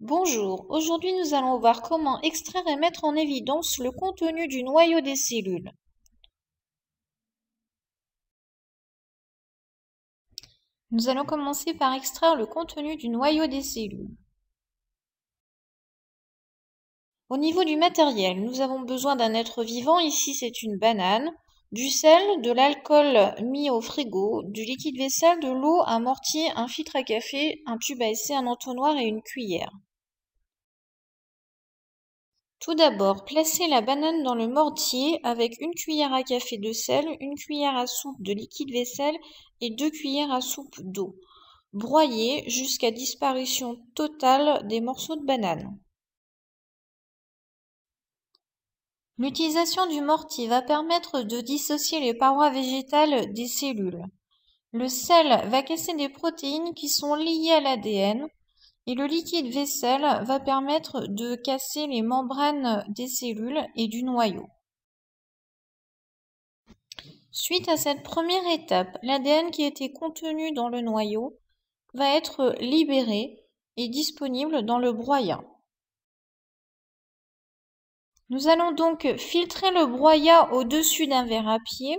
Bonjour, aujourd'hui nous allons voir comment extraire et mettre en évidence le contenu du noyau des cellules. Nous allons commencer par extraire le contenu du noyau des cellules. Au niveau du matériel, nous avons besoin d'un être vivant, ici c'est une banane, du sel, de l'alcool mis au frigo, du liquide vaisselle, de l'eau, un mortier, un filtre à café, un tube à essai, un entonnoir et une cuillère. Tout d'abord, placez la banane dans le mortier avec une cuillère à café de sel, une cuillère à soupe de liquide vaisselle et deux cuillères à soupe d'eau. Broyez jusqu'à disparition totale des morceaux de banane. L'utilisation du mortier va permettre de dissocier les parois végétales des cellules. Le sel va casser des protéines qui sont liées à l'ADN et le liquide vaisselle va permettre de casser les membranes des cellules et du noyau. Suite à cette première étape, l'ADN qui était contenu dans le noyau va être libéré et disponible dans le broyat. Nous allons donc filtrer le broyat au-dessus d'un verre à pied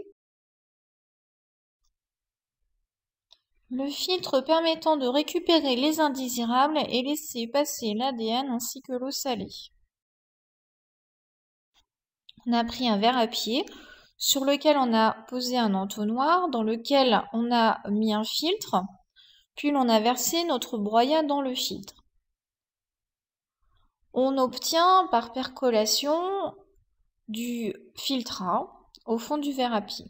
Le filtre permettant de récupérer les indésirables et laisser passer l'ADN ainsi que l'eau salée. On a pris un verre à pied sur lequel on a posé un entonnoir dans lequel on a mis un filtre, puis l'on a versé notre broyat dans le filtre. On obtient par percolation du filtre A au fond du verre à pied.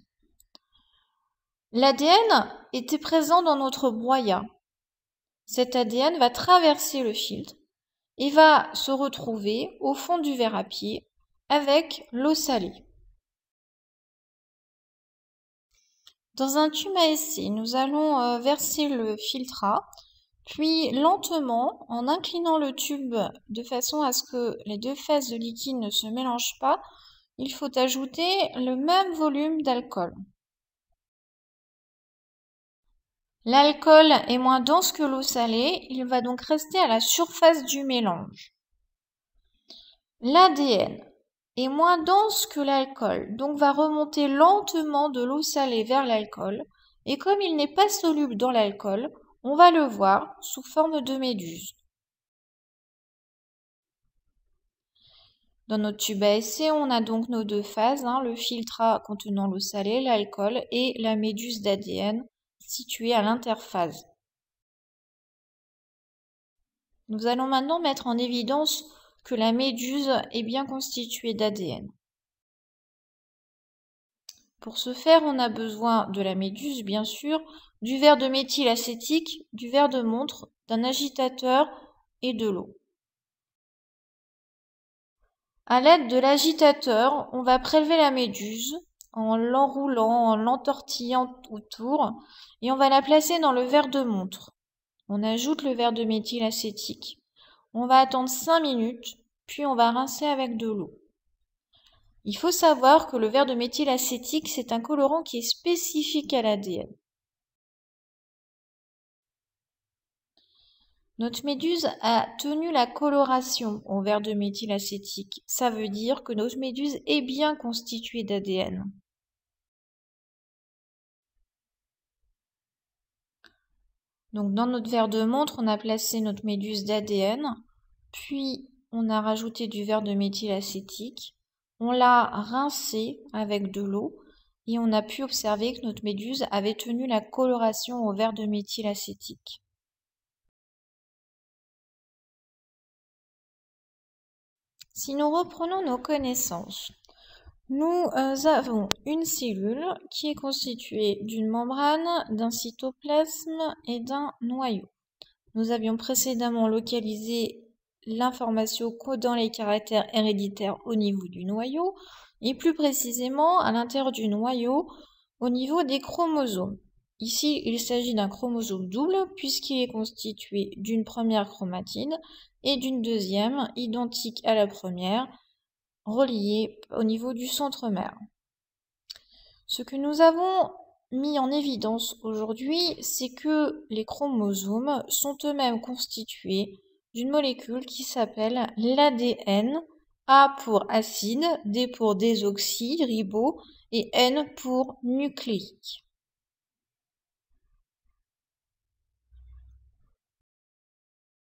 L'ADN était présent dans notre broyat. Cet ADN va traverser le filtre et va se retrouver au fond du verre à pied avec l'eau salée. Dans un tube à essai, nous allons euh, verser le A puis lentement, en inclinant le tube de façon à ce que les deux fesses de liquide ne se mélangent pas, il faut ajouter le même volume d'alcool. L'alcool est moins dense que l'eau salée, il va donc rester à la surface du mélange. L'ADN est moins dense que l'alcool, donc va remonter lentement de l'eau salée vers l'alcool, et comme il n'est pas soluble dans l'alcool, on va le voir sous forme de méduse. Dans notre tube à essai, on a donc nos deux phases, hein, le filtre contenant l'eau salée, l'alcool, et la méduse d'ADN situé à l'interface. Nous allons maintenant mettre en évidence que la méduse est bien constituée d'ADN. Pour ce faire, on a besoin de la méduse, bien sûr, du verre de acétique, du verre de montre, d'un agitateur et de l'eau. À l'aide de l'agitateur, on va prélever la méduse en l'enroulant, en l'entortillant autour, et on va la placer dans le verre de montre. On ajoute le verre de méthylacétique. On va attendre 5 minutes, puis on va rincer avec de l'eau. Il faut savoir que le verre de méthylacétique, c'est un colorant qui est spécifique à l'ADN. Notre méduse a tenu la coloration au verre de méthylacétique. Ça veut dire que notre méduse est bien constituée d'ADN. dans notre verre de montre, on a placé notre méduse d'ADN, puis on a rajouté du verre de méthylacétique, on l'a rincé avec de l'eau et on a pu observer que notre méduse avait tenu la coloration au verre de méthylacétique. Si nous reprenons nos connaissances, nous euh, avons une cellule qui est constituée d'une membrane, d'un cytoplasme et d'un noyau. Nous avions précédemment localisé l'information codant les caractères héréditaires au niveau du noyau et plus précisément à l'intérieur du noyau au niveau des chromosomes. Ici, il s'agit d'un chromosome double puisqu'il est constitué d'une première chromatine et d'une deuxième identique à la première reliés au niveau du centre-mer. Ce que nous avons mis en évidence aujourd'hui, c'est que les chromosomes sont eux-mêmes constitués d'une molécule qui s'appelle l'ADN, A pour acide, D pour désoxyde, ribo, et N pour nucléique.